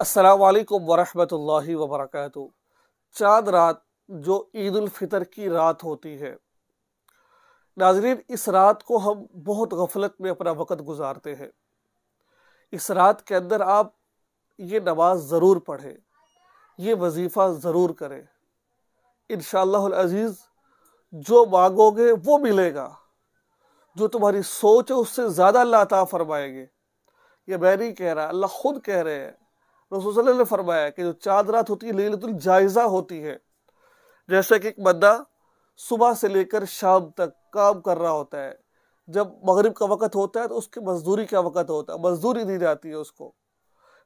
असलकम वरहमत ला वबरक चाँद रात जो ईदालफ़ितर की रात होती है नाजरीन इस रात को हम बहुत गफलत में अपना वक़्त गुजारते हैं इस रात के अंदर आप ये नमाज ज़रूर पढ़ें ये वजीफ़ा ज़रूर करें इन शज़ीज़ जो मांगोगे वो मिलेगा जो तुम्हारी सोच है उससे ज़्यादा लाता फरमाएंगे ये मैं नहीं कह रहा अल्लाह ख़ुद कह रहे हैं रसूल ने फरमाया कि जो चांद रात होती है लीलतुल जायज़ा होती है जैसे कि एक बंदा सुबह से लेकर शाम तक काम कर रहा होता है जब मगरिब का वक़्त होता है तो उसकी मजदूरी का वक़्त होता है मजदूरी दी जाती है उसको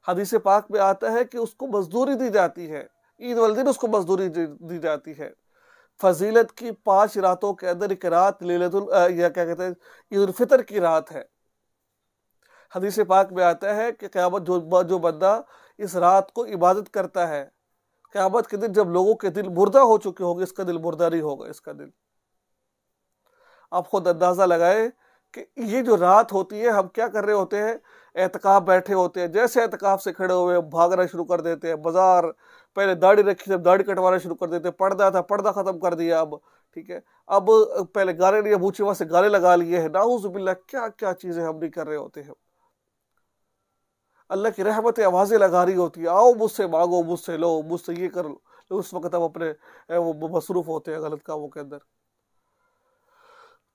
हदीस पाक में आता है कि उसको मजदूरी दी जाती है ईद वाले दिन उसको मजदूरी दी जाती है फजीलत की पांच रातों के अंदर एक रात लीलतुल या क्या कहते हैं ईदालफ़ितर की रात है हदीस पाक में आता है कि क्यामत जो जो बंदा इस रात को इबादत करता है क़्यामत के दिन जब लोगों के दिल मुर्दा हो चुके होंगे इसका दिल मुर्दा नहीं होगा इसका दिल आप खुद अंदाज़ा लगाए कि ये जो रात होती है हम क्या कर रहे होते हैं एहतकाब बैठे होते हैं जैसे एहतकाब से खड़े हुए भागना शुरू कर देते हैं बाजार पहले दाढ़ी रखी जब दाढ़ी कटवाना शुरू कर देते हैं पर्दा था पर्दा ख़त्म कर दिया अब ठीक है अब पहले गाने लिए बूचे वहाँ से गाने लगा लिए हैं नाउजबिल्ला क्या क्या चीज़ें हम नहीं कर रहे होते हैं अल्लाह की रहमत आवाज़ें लगा रही होती है आओ मुझसे मांगो मुझसे लो मुझसे ये कर लो तो उस वक्त हम अपने वो मसरूफ़ होते हैं गलत कामों के अंदर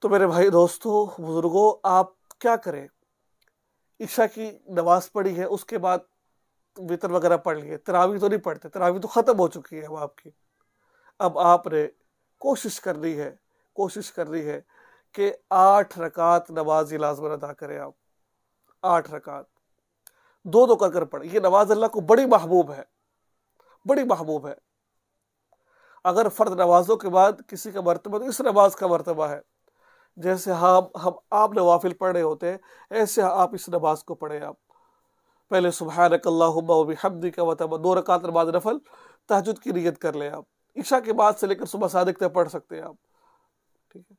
तो मेरे भाई दोस्तों बुज़ुर्गों आप क्या करें ईशा की नमाज़ पढ़ी है उसके बाद वितर वगैरह पढ़ लिए तरावी तो नहीं पढ़ते तरावी तो ख़त्म हो चुकी है अब आपकी अब आपने कोशिश करनी है कोशिश करनी है कि आठ रकात नमाज लाजमन अदा करें आप आठ रकात दो दो कर कर पढ़े ये नवाज अल्लाह को बड़ी महबूब है बड़ी महबूब है अगर फ़र्द नवाज़ों के बाद किसी का मरतबा तो इस नमाज का मरतबा है जैसे हम हम आप नवाफिल पढ़ रहे होते हैं ऐसे आप इस नमाज को पढ़ें आप पहले सुबहानकल्लाबी हमदी का वतबा दो रकात नमाज नफल तहजद की नीयत कर लें आप इशा के बाद से लेकर सुबह सादिक तक पढ़ सकते हैं आप ठीक है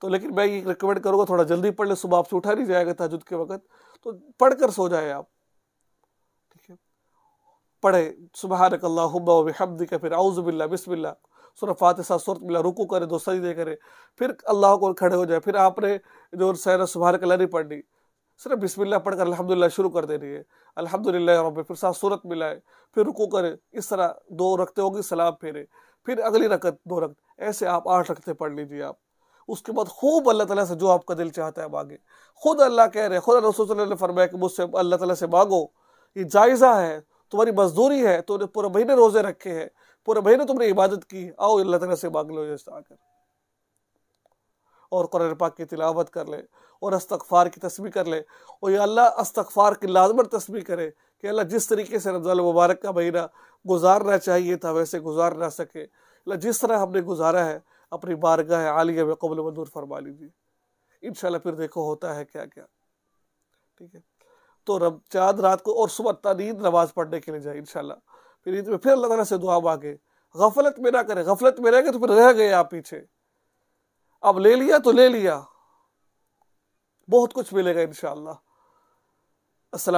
तो लेकिन मैं ये रिकमेंड करूँगा थोड़ा जल्दी पढ़ लें सुबह आपसे उठा नहीं जाएगा तहजद के वक्त तो पढ़ कर सो जाए आप पढ़े सुबहानकल्ला हुब्बा वहमद का फिर आउज़बिल्ला बिस्मिल्ला सुर फातसा सूरत मिला रुकू करे दो सजदे करे फिर अल्लाह को खड़े हो जाए फिर आपने जो सैर कला नहीं पढ़नी सिर्फ पढ़ पढ़कर अल्हम्दुलिल्लाह शुरू कर देनी है अल्हम्दुलिल्लाह रब फिर साथ सूरत मिलाए फिर रुको करे इस तरह दो रखते होगी सलाम फेरे फिर अगली रकत दो रकत ऐसे आप आठ रखते पढ़ लीजिए आप उसके बाद खूब अल्लाह तला से जो आपका दिल चाहता है मांगे खुद अल्लाह कह रहे खुद रसूल फरमाए फरमाया कि मुझसे अल्लाह तला से मांगो ये जायज़ा है तुम्हारी मजदूरी है तो पूरे महीने रोजे रखे हैं पूरे महीने तुमने इबादत की आओ अल्लाह तला से मांग लो आकर और कुरान पाक की तिलावत कर ले और अस्तगफार की तस्वीर कर ले और ये अल्लाह अस्तगफार की लाजमत तस्वीर करे कि अल्लाह जिस तरीके से रमज़ान मुबारक का महीना गुजारना चाहिए था वैसे गुजार ना सके अल्लाह जिस तरह हमने गुजारा है अपनी बारगाह आलिया में कबल मंजूर फरमा लीजिए इन फिर देखो होता है क्या क्या ठीक है तो रब चाँद रात को और सुबह तनीद नमाज पढ़ने के लिए जाए इन फिर ईद में फिर अल्लाह तला से दुआ मांगे गफलत में ना करें गफलत में रह गए तो फिर रह गए आप पीछे अब ले लिया तो ले लिया बहुत कुछ मिलेगा इन